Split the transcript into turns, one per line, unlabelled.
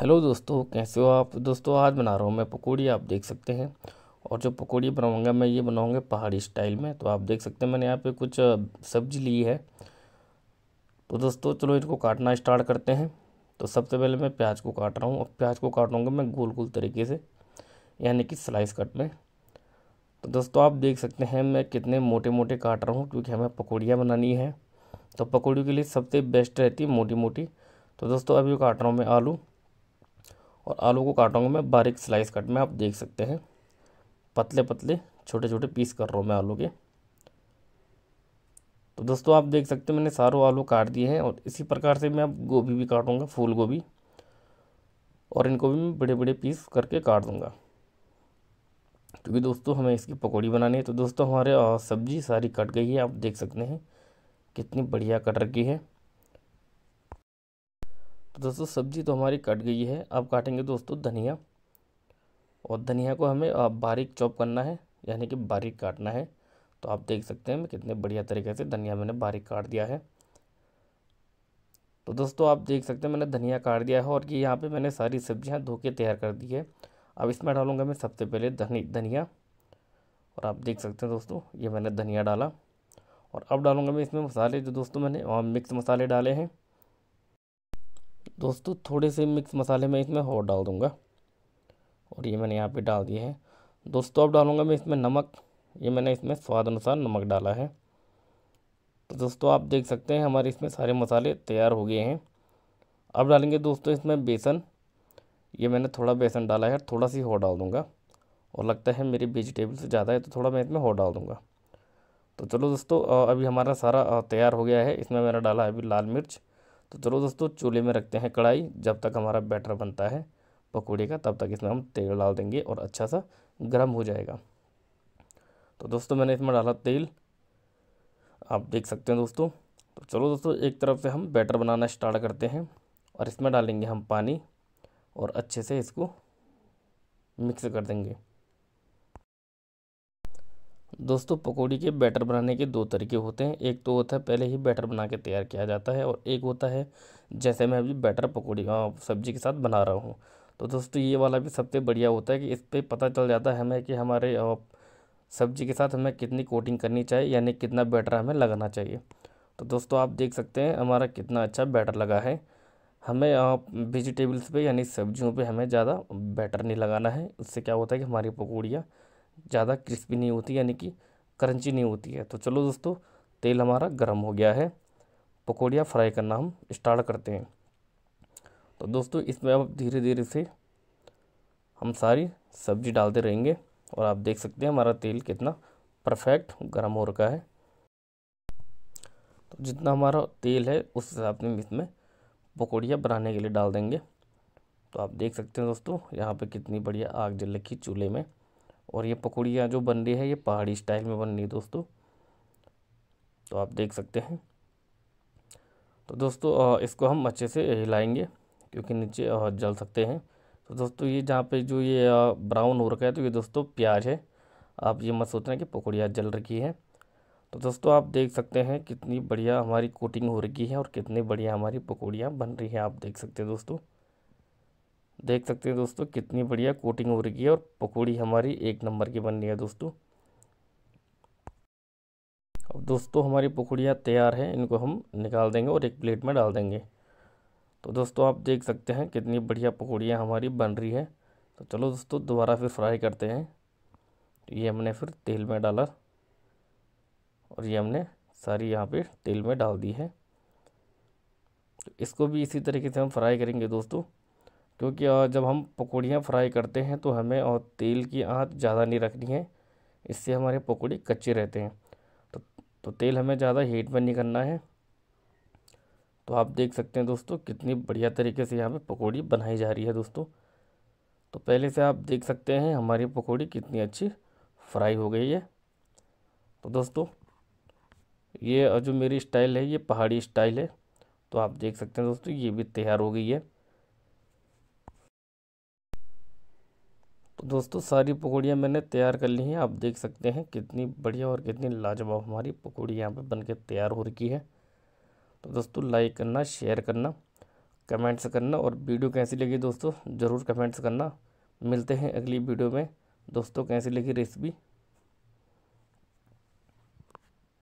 hello दोस्तों कैसे हो आप दोस्तों आज बना रहा हूँ मैं पकौड़ी आप देख सकते हैं और जो पकौड़ी बनाऊँगा मैं ये बनाऊँगा पहाड़ी स्टाइल में तो आप देख सकते हैं मैंने यहाँ पे कुछ सब्जी ली है तो दोस्तों चलो इनको काटना स्टार्ट करते हैं तो सबसे पहले मैं प्याज को काट रहा हूँ और प्याज को काटूँगा मैं गोल गोल तरीके से यानी कि स्लाइस कट में तो दोस्तों आप देख सकते हैं मैं कितने मोटे मोटे काट रहा हूँ क्योंकि हमें पकौड़ियाँ बनानी है तो पकौड़ियों के लिए सबसे बेस्ट रहती है मोटी मोटी तो दोस्तों अभी काट रहा हूँ मैं आलू और आलू को काटूंगा मैं बारीक स्लाइस कट में आप देख सकते हैं पतले पतले छोटे छोटे पीस कर रहा हूँ मैं आलू के तो दोस्तों आप देख सकते हैं मैंने सारों आलू काट दिए हैं और इसी प्रकार से मैं अब गोभी भी काटूंगा फूल गोभी और इनको भी मैं बड़े बड़े पीस करके काट दूंगा क्योंकि दोस्तों हमें इसकी पकौड़ी बनानी है तो दोस्तों हमारे सब्ज़ी सारी कट गई है आप देख सकते हैं कितनी बढ़िया कट रखी है तो दोस्तों सब्जी तो हमारी कट गई है अब काटेंगे दोस्तों धनिया और धनिया को हमें बारीक चॉप करना है यानी कि बारीक काटना है तो आप देख सकते हैं मैं कितने बढ़िया तरीके से धनिया मैंने बारीक काट दिया है तो दोस्तों आप देख सकते हैं मैंने धनिया काट दिया है और कि यहाँ पे मैंने सारी सब्जियाँ धो के तैयार कर दी है अब इसमें डालूंगा मैं सबसे पहले धनी धनिया और आप देख सकते हैं दोस्तों ये मैंने धनिया डाला और अब डालूंगा मैं इसमें मसाले जो दोस्तों मैंने मिक्स मसाले डाले हैं दोस्तों थोड़े से मिक्स मसाले मैं इसमें और डाल दूँगा और ये मैंने यहाँ पर डाल दिए हैं दोस्तों अब डालूँगा मैं इसमें नमक ये मैंने इसमें स्वाद अनुसार नमक डाला है तो दोस्तों आप देख सकते हैं हमारे इसमें सारे मसाले तैयार हो गए हैं अब डालेंगे दोस्तों इसमें बेसन ये मैंने थोड़ा बेसन डाला है थोड़ा सी हो डाल दूँगा और लगता है मेरी वेजिटेबल से ज़्यादा है तो थोड़ा मैं इसमें हो डाल दूंगा तो चलो दोस्तों अभी हमारा सारा तैयार हो गया है इसमें मैंने डाला है अभी लाल मिर्च तो चलो दोस्तों चूल्हे में रखते हैं कढ़ाई जब तक हमारा बैटर बनता है पकौड़े का तब तक इसमें हम तेल डाल देंगे और अच्छा सा गर्म हो जाएगा तो दोस्तों मैंने इसमें डाला तेल आप देख सकते हैं दोस्तों तो चलो दोस्तों एक तरफ से हम बैटर बनाना स्टार्ट करते हैं और इसमें डालेंगे हम पानी और अच्छे से इसको मिक्स कर देंगे दोस्तों पकौड़ी के बैटर बनाने के दो तरीके होते हैं एक तो होता है पहले ही बैटर बना के तैयार किया जाता है और एक होता है जैसे मैं अभी बैटर पकौड़ी हाँ, सब्जी के साथ बना रहा हूँ तो दोस्तों ये वाला भी सबसे बढ़िया होता है कि इस पर पता चल जाता है हमें कि हमारे सब्जी के साथ हमें कितनी कोटिंग करनी चाहिए यानी कितना बैटर हमें लगाना चाहिए तो दोस्तों आप देख सकते हैं हमारा कितना अच्छा बैटर लगा है हमें वेजिटेबल्स पे यानी सब्जियों पे हमें ज़्यादा बैटर नहीं लगाना है उससे क्या होता है कि हमारी पकौड़ियाँ ज़्यादा क्रिस्पी नहीं होती यानी कि क्रंची नहीं होती है तो चलो दोस्तों तेल हमारा गर्म हो गया है पकौड़ियाँ फ्राई करना हम स्टार्ट करते हैं तो दोस्तों इसमें अब धीरे धीरे से हम सारी सब्जी डालते रहेंगे और आप देख सकते हैं हमारा तेल कितना परफेक्ट गर्म हो रखा है तो जितना हमारा तेल है उस हिसाब से इसमें पकौड़ियाँ बनाने के लिए डाल देंगे तो आप देख सकते हैं दोस्तों यहाँ पे कितनी बढ़िया आग जल रखी चूल्हे में और ये पकौड़ियाँ जो बन रही है ये पहाड़ी स्टाइल में बन रही है दोस्तों तो आप देख सकते हैं तो दोस्तों इसको हम अच्छे से हिलाएंगे क्योंकि नीचे जल सकते हैं तो दोस्तों ये जहाँ पे जो ये ब्राउन हो रखा है तो ये दोस्तों प्याज है आप ये मत सोचना कि पकौड़ियाँ जल रखी है तो दोस्तों आप देख सकते हैं कितनी बढ़िया हमारी कोटिंग हो रखी है और कितनी बढ़िया हमारी पकौड़ियाँ बन रही हैं आप देख सकते हैं दोस्तों देख सकते हैं दोस्तों कितनी बढ़िया कोटिंग हो रही है और पकौड़ी हमारी एक नंबर की बन रही है दोस्तों अब दोस्तों हमारी पकौड़ियाँ तैयार हैं इनको हम निकाल देंगे और एक प्लेट में डाल देंगे तो दोस्तों आप देख सकते हैं कितनी बढ़िया पकौड़ियाँ हमारी बन रही है तो चलो दोस्तों दोबारा फिर फ्राई करते हैं तो ये हमने फिर तेल में डाला और ये हमने सारी यहाँ पे तेल में डाल दी है तो इसको भी इसी तरीके से हम फ्राई करेंगे दोस्तों क्योंकि जब हम पकौड़ियाँ फ्राई करते हैं तो हमें और तेल की आँच ज़्यादा नहीं रखनी है इससे हमारे पकौड़े कच्चे रहते हैं तो तो तेल हमें ज़्यादा हीट में नहीं करना है तो आप देख सकते हैं दोस्तों कितनी बढ़िया तरीके से यहाँ पे पकौड़ी बनाई जा रही है दोस्तों तो पहले से आप देख सकते हैं हमारी पकौड़ी कितनी अच्छी फ्राई हो गई है तो दोस्तों ये जो मेरी स्टाइल है ये पहाड़ी स्टाइल है तो आप देख सकते हैं दोस्तों ये भी तैयार हो गई है तो दोस्तों सारी पकौड़ियाँ मैंने तैयार कर ली हैं आप देख सकते हैं कितनी बढ़िया और कितनी लाजवाब हमारी पकौड़ी यहाँ पर बन के तैयार हो रखी है तो दोस्तों लाइक करना शेयर करना कमेंट्स करना और वीडियो कैसी लगी दोस्तों ज़रूर कमेंट्स करना मिलते हैं अगली वीडियो में दोस्तों कैसी लगी रेसिपी